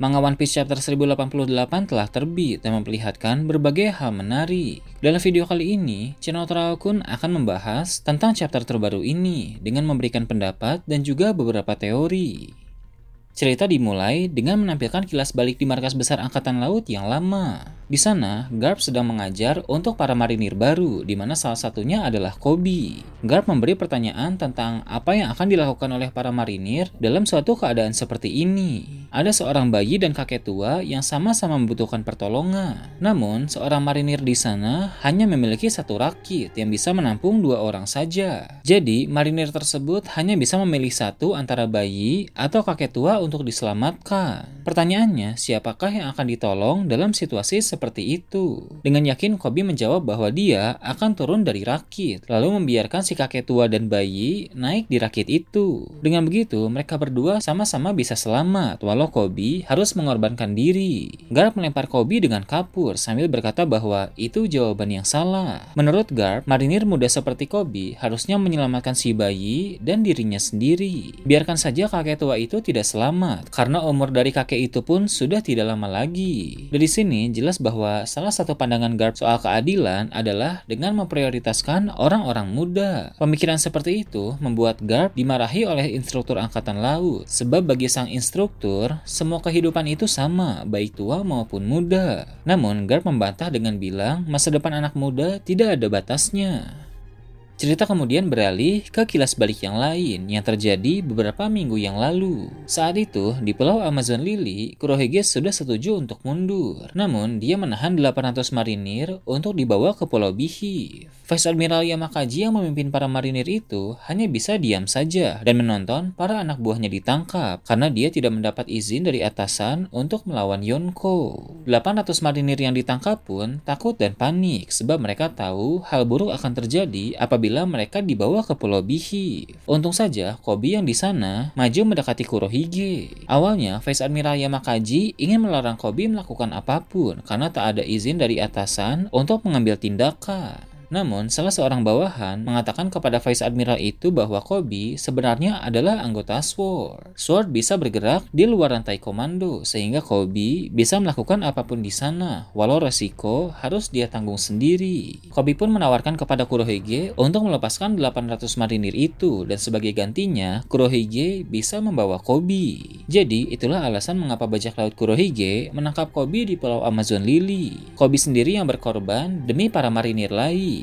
Manga One Piece chapter 1088 telah terbit dan memperlihatkan berbagai hal menarik. Dalam video kali ini, channel Traokun akan membahas tentang chapter terbaru ini dengan memberikan pendapat dan juga beberapa teori. Cerita dimulai dengan menampilkan kilas balik di markas besar Angkatan Laut yang lama. Di sana, Garp sedang mengajar untuk para marinir baru, di mana salah satunya adalah Kobi. Garp memberi pertanyaan tentang apa yang akan dilakukan oleh para marinir dalam suatu keadaan seperti ini. Ada seorang bayi dan kakek tua yang sama-sama membutuhkan pertolongan. Namun, seorang marinir di sana hanya memiliki satu rakit yang bisa menampung dua orang saja. Jadi, marinir tersebut hanya bisa memilih satu antara bayi atau kakek tua untuk diselamatkan. Pertanyaannya, siapakah yang akan ditolong dalam situasi seperti seperti itu. Dengan yakin Kobi menjawab bahwa dia akan turun dari rakit, lalu membiarkan si kakek tua dan bayi naik di rakit itu. Dengan begitu, mereka berdua sama-sama bisa selamat, walau Kobi harus mengorbankan diri. Garp melempar Kobi dengan kapur sambil berkata bahwa itu jawaban yang salah. Menurut Garp, marinir muda seperti Kobi harusnya menyelamatkan si bayi dan dirinya sendiri. Biarkan saja kakek tua itu tidak selamat, karena umur dari kakek itu pun sudah tidak lama lagi. Dari sini jelas bahwa bahwa salah satu pandangan Garp soal keadilan adalah dengan memprioritaskan orang-orang muda. Pemikiran seperti itu membuat Garp dimarahi oleh instruktur angkatan laut, sebab bagi sang instruktur, semua kehidupan itu sama, baik tua maupun muda. Namun, Garp membantah dengan bilang masa depan anak muda tidak ada batasnya. Cerita kemudian beralih ke kilas balik yang lain yang terjadi beberapa minggu yang lalu. Saat itu, di Pulau Amazon Lily, Kurohige sudah setuju untuk mundur. Namun, dia menahan 800 marinir untuk dibawa ke Pulau Bihi. Vice Admiral Yamakaji yang memimpin para marinir itu hanya bisa diam saja dan menonton para anak buahnya ditangkap karena dia tidak mendapat izin dari atasan untuk melawan Yonko. 800 marinir yang ditangkap pun takut dan panik sebab mereka tahu hal buruk akan terjadi apabila bila mereka dibawa ke Pulau Bihi. Untung saja Kobi yang di sana maju mendekati Kurohige. Awalnya Vice Admiral Yamakaji ingin melarang Kobi melakukan apapun karena tak ada izin dari atasan untuk mengambil tindakan. Namun, salah seorang bawahan mengatakan kepada Vice Admiral itu bahwa Kobi sebenarnya adalah anggota Sword. Sword bisa bergerak di luar rantai komando, sehingga Kobi bisa melakukan apapun di sana, walau resiko harus dia tanggung sendiri. Kobi pun menawarkan kepada Kurohige untuk melepaskan 800 marinir itu, dan sebagai gantinya, Kurohige bisa membawa Kobi. Jadi, itulah alasan mengapa bajak laut Kurohige menangkap Kobi di Pulau Amazon Lily. Kobi sendiri yang berkorban demi para marinir lain.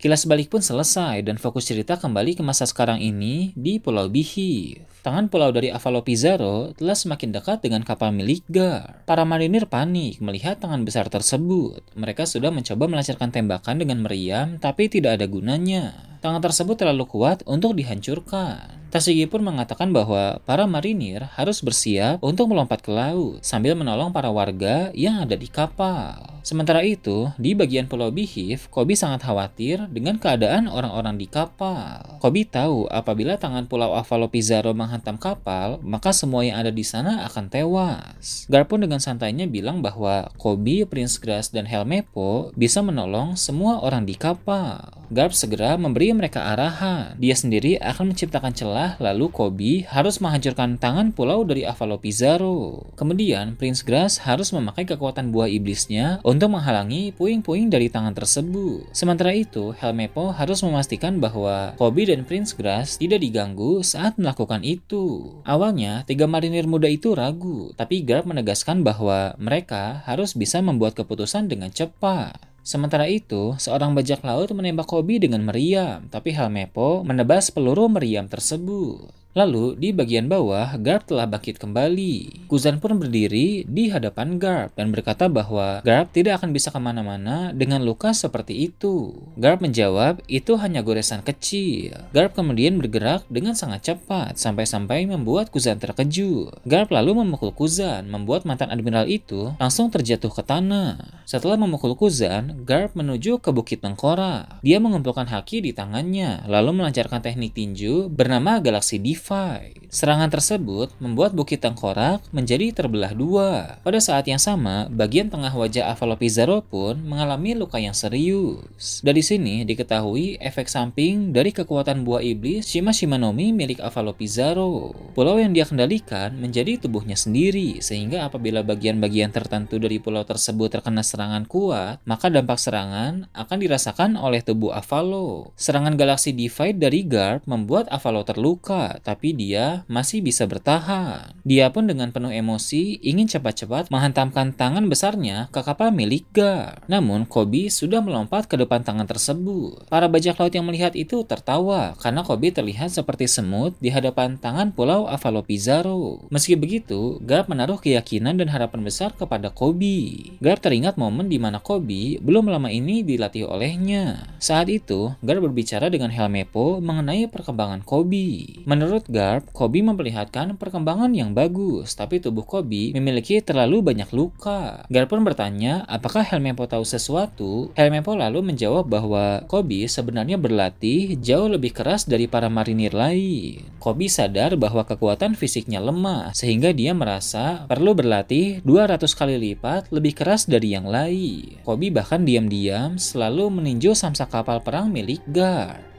Kilas balik pun selesai dan fokus cerita kembali ke masa sekarang ini di Pulau Bihi. Tangan pulau dari Avalo Pizarro telah semakin dekat dengan kapal milik Gar. Para marinir panik melihat tangan besar tersebut. Mereka sudah mencoba melancarkan tembakan dengan meriam tapi tidak ada gunanya. Tangan tersebut terlalu kuat untuk dihancurkan. Tasugi pun mengatakan bahwa para marinir harus bersiap untuk melompat ke laut sambil menolong para warga yang ada di kapal. Sementara itu, di bagian pulau Bihif, Kobi sangat khawatir dengan keadaan orang-orang di kapal. Kobi tahu apabila tangan pulau Avalo Pizarro menghantam kapal, maka semua yang ada di sana akan tewas. Gar pun dengan santainya bilang bahwa Kobi, Prince Grass, dan Helmepo bisa menolong semua orang di kapal. Garp segera memberi mereka arahan. Dia sendiri akan menciptakan celah lalu Kobi harus menghancurkan tangan pulau dari Avalo Pizarro. Kemudian Prince Grass harus memakai kekuatan buah iblisnya untuk menghalangi puing-puing dari tangan tersebut. Sementara itu, Helmepo harus memastikan bahwa Kobe dan Prince Grass tidak diganggu saat melakukan itu. Awalnya, tiga marinir muda itu ragu, tapi Grab menegaskan bahwa mereka harus bisa membuat keputusan dengan cepat. Sementara itu, seorang bajak laut menembak Kobe dengan meriam, tapi Helmepo menebas peluru meriam tersebut. Lalu, di bagian bawah, Garp telah bangkit kembali. Kuzan pun berdiri di hadapan Garp dan berkata bahwa Garp tidak akan bisa kemana-mana dengan luka seperti itu. Garp menjawab, itu hanya goresan kecil. Garp kemudian bergerak dengan sangat cepat sampai-sampai membuat Kuzan terkejut. Garp lalu memukul Kuzan, membuat mantan admiral itu langsung terjatuh ke tanah. Setelah memukul Kuzan, Garp menuju ke Bukit Tengkorak. Dia mengumpulkan haki di tangannya, lalu melancarkan teknik tinju bernama Galaxy Diva Levi. Serangan tersebut membuat bukit tengkorak menjadi terbelah dua. Pada saat yang sama, bagian tengah wajah Avalopizaro pun mengalami luka yang serius. Dari sini diketahui efek samping dari kekuatan buah iblis Shima Shimanomi milik Avalopizaro. Pulau yang dia kendalikan menjadi tubuhnya sendiri, sehingga apabila bagian-bagian tertentu dari pulau tersebut terkena serangan kuat, maka dampak serangan akan dirasakan oleh tubuh Avalo. Serangan galaksi Divide dari Garp membuat Avalo terluka, tapi dia masih bisa bertahan. Dia pun dengan penuh emosi ingin cepat-cepat menghantamkan tangan besarnya ke kapal milik Gar. Namun Kobi sudah melompat ke depan tangan tersebut. Para bajak laut yang melihat itu tertawa karena Kobi terlihat seperti semut di hadapan tangan pulau Avalo Pizarro. Meski begitu, Gar menaruh keyakinan dan harapan besar kepada Kobi. Gar teringat momen di mana Kobi belum lama ini dilatih olehnya. Saat itu, Gar berbicara dengan Helmepo mengenai perkembangan Kobi. Menurut Garp, Kobe memperlihatkan perkembangan yang bagus, tapi tubuh Kobe memiliki terlalu banyak luka. Garp pun bertanya, apakah Helmepo tahu sesuatu? Helmepo lalu menjawab bahwa Kobe sebenarnya berlatih jauh lebih keras dari para marinir lain. Kobe sadar bahwa kekuatan fisiknya lemah, sehingga dia merasa perlu berlatih 200 kali lipat lebih keras dari yang lain. Kobe bahkan diam-diam selalu meninjau samsa kapal perang milik Gar.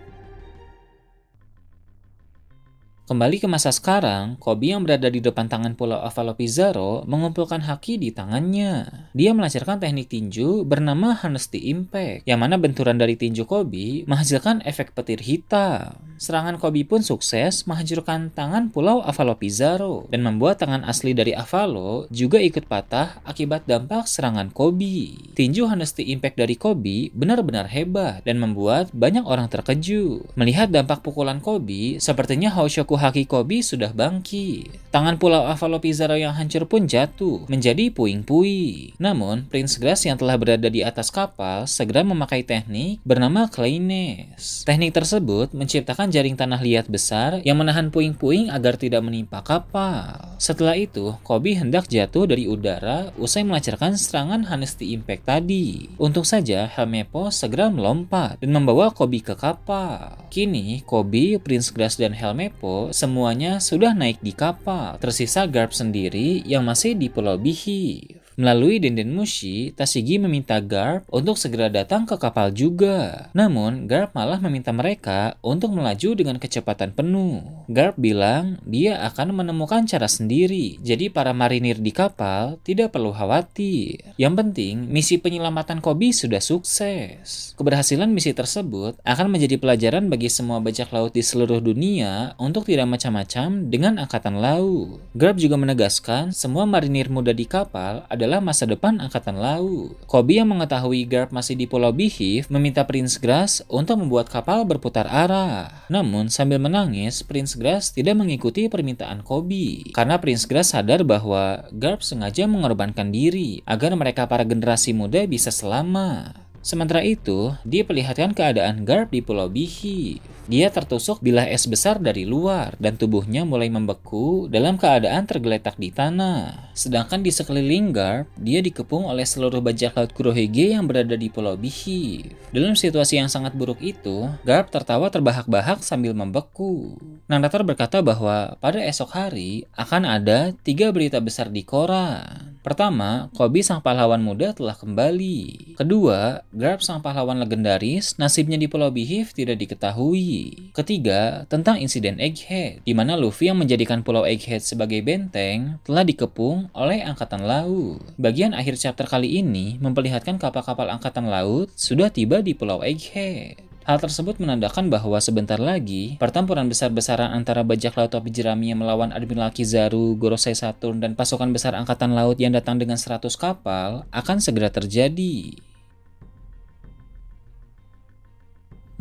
Kembali ke masa sekarang, Kobi yang berada di depan tangan Pulau Avalo Pizarro mengumpulkan haki di tangannya. Dia melancarkan teknik tinju bernama Honesty Impact, yang mana benturan dari tinju Kobi menghasilkan efek petir hitam. Serangan Kobi pun sukses menghancurkan tangan Pulau Avalo Pizarro dan membuat tangan asli dari Avalo juga ikut patah akibat dampak serangan Kobi. Tinju Honesty Impact dari Kobi benar-benar hebat dan membuat banyak orang terkejut. Melihat dampak pukulan Kobi, sepertinya Haoshoku Haki Hakikobi sudah bangkit. Tangan Pulau Zaro yang hancur pun jatuh, menjadi puing-puing. Namun, Prince Grass yang telah berada di atas kapal segera memakai teknik bernama Kleines. Teknik tersebut menciptakan jaring tanah liat besar yang menahan puing-puing agar tidak menimpa kapal. Setelah itu, Kobi hendak jatuh dari udara usai melancarkan serangan Hanesti Impact tadi. Untung saja, Helmepo segera melompat dan membawa Kobi ke kapal. Kini, Kobi, Prince Grass, dan Helmepo semuanya sudah naik di kapal, tersisa Garp sendiri yang masih di Pulau Bihi. Melalui Denden Mushi, Tashigi meminta Garp untuk segera datang ke kapal juga. Namun, Garp malah meminta mereka untuk melaju dengan kecepatan penuh. Garp bilang dia akan menemukan cara sendiri, jadi para marinir di kapal tidak perlu khawatir. Yang penting, misi penyelamatan Kobi sudah sukses. Keberhasilan misi tersebut akan menjadi pelajaran bagi semua bajak laut di seluruh dunia untuk tidak macam-macam dengan angkatan laut. Garp juga menegaskan semua marinir muda di kapal adalah adalah masa depan angkatan laut. Kobi yang mengetahui Garp masih di Pulau Bihif meminta Prince Grass untuk membuat kapal berputar arah. Namun sambil menangis, Prince Grass tidak mengikuti permintaan Kobi karena Prince Grass sadar bahwa Garp sengaja mengorbankan diri agar mereka para generasi muda bisa selamat. Sementara itu, dia perlihatkan keadaan Garp di Pulau Bihif. Dia tertusuk bilah es besar dari luar dan tubuhnya mulai membeku dalam keadaan tergeletak di tanah. Sedangkan di sekeliling Garp, dia dikepung oleh seluruh bajak laut Kurohige yang berada di Pulau Bihif. Dalam situasi yang sangat buruk itu, Garp tertawa terbahak-bahak sambil membeku. Narrator berkata bahwa pada esok hari akan ada tiga berita besar di koran. Pertama, Kobi sang pahlawan muda telah kembali. Kedua, Garp sang pahlawan legendaris nasibnya di Pulau Bihif tidak diketahui. Ketiga, tentang insiden Egghead, di mana Luffy yang menjadikan pulau Egghead sebagai benteng telah dikepung oleh angkatan laut. Bagian akhir chapter kali ini memperlihatkan kapal-kapal angkatan laut sudah tiba di pulau Egghead. Hal tersebut menandakan bahwa sebentar lagi, pertempuran besar-besaran antara bajak laut topi jerami yang melawan Admiral Kizaru, Gorosei Saturn, dan pasukan besar angkatan laut yang datang dengan 100 kapal akan segera terjadi.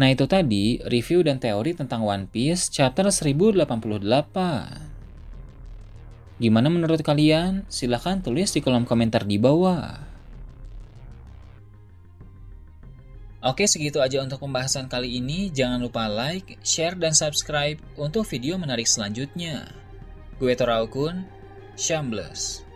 Nah itu tadi review dan teori tentang One Piece chapter 1088. Gimana menurut kalian? Silahkan tulis di kolom komentar di bawah. Oke segitu aja untuk pembahasan kali ini. Jangan lupa like, share, dan subscribe untuk video menarik selanjutnya. Gue Toraukun, Shambles.